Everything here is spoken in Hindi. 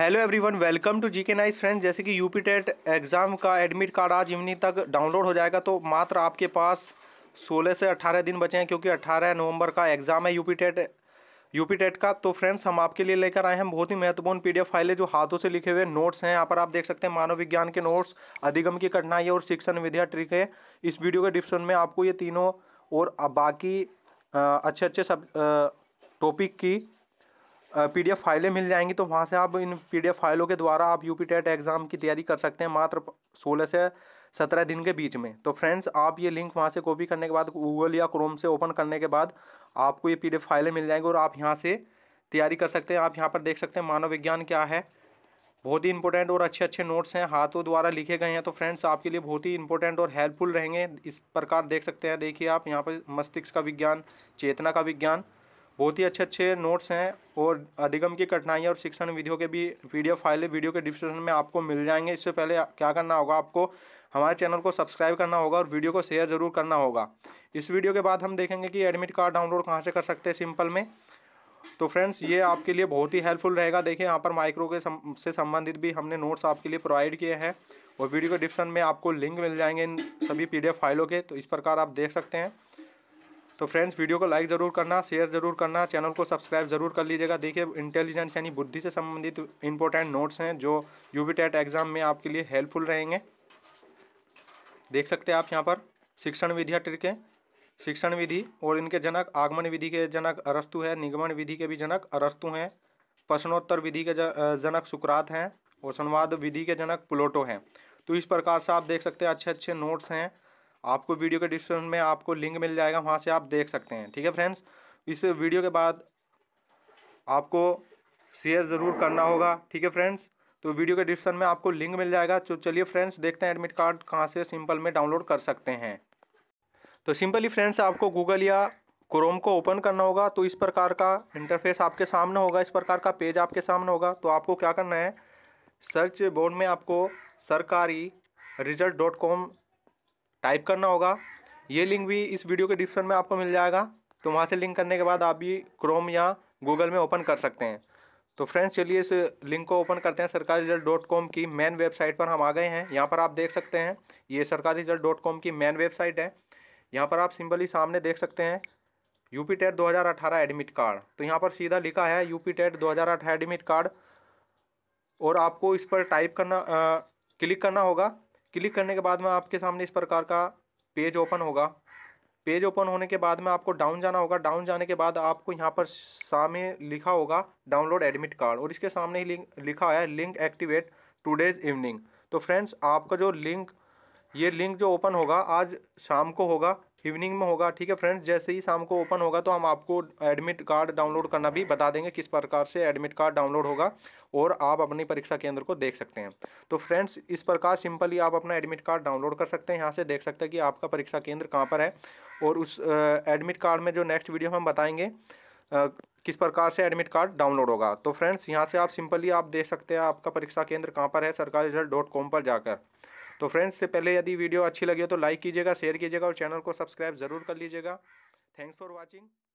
hello everyone welcome to GK nice friends जैसे कि यूपी टेट एग्ज़ाम का एडमिट कार्ड आज इवनिंग तक डाउनलोड हो जाएगा तो मात्र आपके पास 16 से 18 दिन बचे हैं क्योंकि 18 नवंबर का एग्ज़ाम है यूपी टेट यूपी टेट का तो फ्रेंड्स हम आपके लिए लेकर आए हैं बहुत ही महत्वपूर्ण पी फाइल जो हाथों से लिखे हुए नोट्स हैं यहाँ पर आप देख सकते हैं मानव विज्ञान के नोट्स अधिगम की कठिनाई और शिक्षण विद्या ट्रिक है इस वीडियो के डिस्क्रिप्शन में आपको ये तीनों और बाकी अच्छे अच्छे सब टॉपिक की पीडीएफ फाइलें मिल जाएंगी तो वहाँ से आप इन पीडीएफ फाइलों के द्वारा आप यूपी टेट एग्ज़ाम की तैयारी कर सकते हैं मात्र सोलह से सत्रह दिन के बीच में तो फ्रेंड्स आप ये लिंक वहाँ से कॉपी करने के बाद गूगल या क्रोम से ओपन करने के बाद आपको ये पीडीएफ फाइलें मिल जाएंगी और आप यहाँ से तैयारी कर सकते हैं आप यहाँ पर देख सकते हैं मानव विज्ञान क्या है बहुत ही इंपॉर्टेंट और अच्छे अच्छे नोट्स हैं हाथों द्वारा लिखे गए हैं तो फ्रेंड्स आपके लिए बहुत ही इंपॉर्टेंट और हेल्पफुल रहेंगे इस प्रकार देख सकते हैं देखिए आप यहाँ पर मस्तिष्क का विज्ञान चेतना का विज्ञान बहुत ही अच्छे अच्छे नोट्स हैं और अधिगम की कठिनाइयाँ और शिक्षण विधियों के भी पीडीएफ फाइलें वीडियो के डिस्क्रिप्शन में आपको मिल जाएंगे इससे पहले क्या करना होगा आपको हमारे चैनल को सब्सक्राइब करना होगा और वीडियो को शेयर ज़रूर करना होगा इस वीडियो के बाद हम देखेंगे कि एडमिट कार्ड डाउनलोड कहाँ से कर सकते हैं सिंपल में तो फ्रेंड्स ये आपके लिए बहुत ही हेल्पफुल रहेगा देखिए यहाँ पर माइक्रो के सम, से संबंधित भी हमने नोट्स आपके लिए प्रोवाइड किए हैं और वीडियो के डिस्क्रिप्शन में आपको लिंक मिल जाएंगे इन सभी पी फाइलों के तो इस प्रकार आप देख सकते हैं तो फ्रेंड्स वीडियो को लाइक ज़रूर करना शेयर ज़रूर करना चैनल को सब्सक्राइब ज़रूर कर लीजिएगा देखिए इंटेलिजेंस यानी बुद्धि से संबंधित इंपॉर्टेंट नोट्स हैं जो यू बी टेट एग्ज़ाम में आपके लिए हेल्पफुल रहेंगे देख सकते हैं आप यहाँ पर शिक्षण विधिया ट्रिक है शिक्षण विधि और इनके जनक आगमन विधि के जनक अरस्तु है निगमन विधि के भी जनक अरस्तु हैं प्रश्नोत्तर विधि के जनक सुकरात हैं और संवाद विधि के जनक प्लोटो हैं तो इस प्रकार से आप देख सकते हैं अच्छे अच्छे नोट्स हैं आपको वीडियो के डिस्क्रिप्शन में आपको लिंक मिल जाएगा वहाँ से आप देख सकते हैं ठीक है फ्रेंड्स इस वीडियो के बाद आपको शेयर ज़रूर करना होगा ठीक है फ्रेंड्स तो वीडियो के डिस्क्रिप्शन में आपको लिंक मिल जाएगा तो चलिए फ्रेंड्स देखते हैं एडमिट कार्ड कहाँ से सिंपल में डाउनलोड कर सकते हैं तो सिंपली फ्रेंड्स आपको गूगल या क्रोम को ओपन करना होगा तो इस प्रकार का इंटरफेस आपके सामने होगा इस प्रकार का पेज आपके सामने होगा तो आपको क्या करना है सर्च बोर्ड में आपको सरकारी रिजल्ट डॉट कॉम टाइप करना होगा ये लिंक भी इस वीडियो के डिस्क्रिप्शन में आपको मिल जाएगा तो वहाँ से लिंक करने के बाद आप भी क्रोम या गूगल में ओपन कर सकते हैं तो फ्रेंड्स चलिए इस लिंक को ओपन करते हैं सरकारी रिजल्ट डॉट कॉम की मेन वेबसाइट पर हम आ गए हैं यहाँ पर आप देख सकते हैं ये सरकारी रिजल्ट डॉट कॉम की मेन वेबसाइट है यहाँ पर आप सिंपली सामने देख सकते हैं यूपी टेट अठारह एडमिट कार्ड तो यहाँ पर सीधा लिखा है यूपी टेट अठारह एडमिट कार्ड और आपको इस पर टाइप करना आ, क्लिक करना होगा क्लिक करने के बाद में आपके सामने इस प्रकार का पेज ओपन होगा पेज ओपन होने के बाद में आपको डाउन जाना होगा डाउन जाने के बाद आपको यहाँ पर सामने लिखा होगा डाउनलोड एडमिट कार्ड और इसके सामने ही लिंक लिखा है लिंक एक्टिवेट टूडेज इवनिंग तो फ्रेंड्स आपका जो लिंक ये लिंक जो ओपन होगा आज शाम को होगा इवनिंग में होगा ठीक है फ्रेंड्स जैसे ही शाम को ओपन होगा तो हम आपको एडमिट कार्ड डाउनलोड करना भी बता देंगे किस प्रकार से एडमिट कार्ड डाउनलोड होगा और आप अपनी परीक्षा केंद्र को देख सकते हैं तो फ्रेंड्स इस प्रकार सिंपली आप अपना एडमिट कार्ड डाउनलोड कर सकते हैं यहाँ से देख सकते हैं कि आपका परीक्षा केंद्र कहाँ पर है और उस एडमिट कार्ड में जो नेक्स्ट वीडियो हम बताएँगे किस प्रकार से एडमिट कार्ड डाउनलोड होगा तो फ्रेंड्स यहाँ से आप सिंपली आप देख सकते हैं आपका परीक्षा केंद्र कहाँ पर है सरकारी रिजल्ट डॉट कॉम पर जाकर तो फ्रेंड्स से पहले यदि वीडियो अच्छी लगी हो तो लाइक कीजिएगा शेयर कीजिएगा और चैनल को सब्सक्राइब ज़रूर कर लीजिएगा थैंक्स फॉर वॉचिंग